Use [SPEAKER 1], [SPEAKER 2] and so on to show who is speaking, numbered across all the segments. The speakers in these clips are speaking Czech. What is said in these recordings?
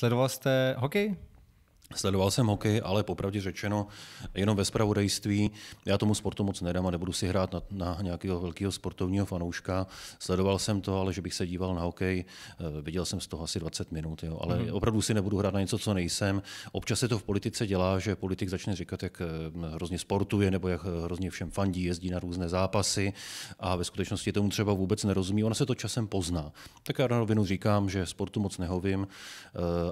[SPEAKER 1] Sledoval jste hokej? Sledoval jsem hokej, ale popravdě řečeno jenom ve spravodajství. Já tomu sportu moc nedám a nebudu si hrát na, na nějakého velkého sportovního fanouška. Sledoval jsem to, ale že bych se díval na hokej, eh, viděl jsem z toho asi 20 minut. Jo. Ale mm. opravdu si nebudu hrát na něco, co nejsem. Občas se to v politice dělá, že politik začne říkat, jak eh, hrozně sportuje nebo jak eh, hrozně všem fandí, jezdí na různé zápasy a ve skutečnosti tomu třeba vůbec nerozumí. Ona se to časem pozná. Tak já na rovinu říkám, že sportu moc nehovím,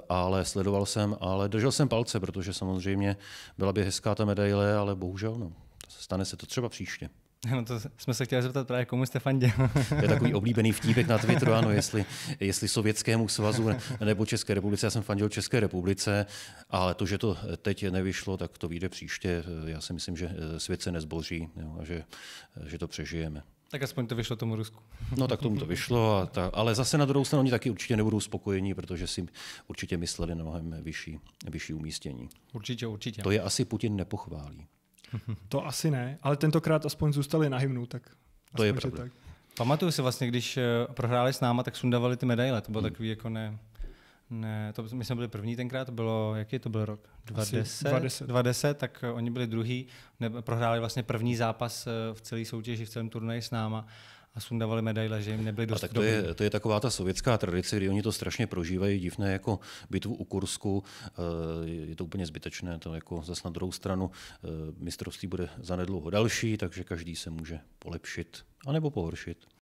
[SPEAKER 1] ale sledoval jsem, ale držel jsem palce, protože samozřejmě byla by hezká ta medaile, ale bohužel no, stane se to třeba příště.
[SPEAKER 2] No to jsme se chtěli zeptat právě, komu jste fandě. to je takový oblíbený vtípek na Twitteru, ano, jestli, jestli
[SPEAKER 1] Sovětskému svazu nebo České republice. Já jsem fandil České republice, ale to, že to teď nevyšlo, tak to vyjde příště. Já si myslím, že eh, svět se nezboří jo, a že, že to přežijeme.
[SPEAKER 2] Tak aspoň to vyšlo tomu Rusku.
[SPEAKER 1] No tak tomu to vyšlo, a ta, ale zase na druhou stranu oni taky určitě nebudou spokojení, protože si určitě mysleli na mnohem vyšší, vyšší umístění. Určitě, určitě. To je asi Putin nepochválí. To asi ne, ale tentokrát aspoň zůstali na hymnu, tak to je pravda. Tak. Pamatuju
[SPEAKER 2] si vlastně, když eh, prohráli s náma, tak sundavali ty medaile, to bylo hmm. takový jako ne, ne, to, my jsme byli první tenkrát, to bylo, jaký to byl rok? 2010, 20. 20, tak eh, oni byli druhý, ne, prohráli vlastně první zápas eh, v celé soutěži, v celém turnaji s náma sundavali medaile, že jim nebyly dost a tak to je, to
[SPEAKER 1] je taková ta sovětská tradice, kdy oni to strašně prožívají, divné jako bitvu u Kursku, eh, je to úplně zbytečné, to jako zase na druhou stranu eh, mistrovství bude zanedlouho další, takže každý se může polepšit anebo pohoršit.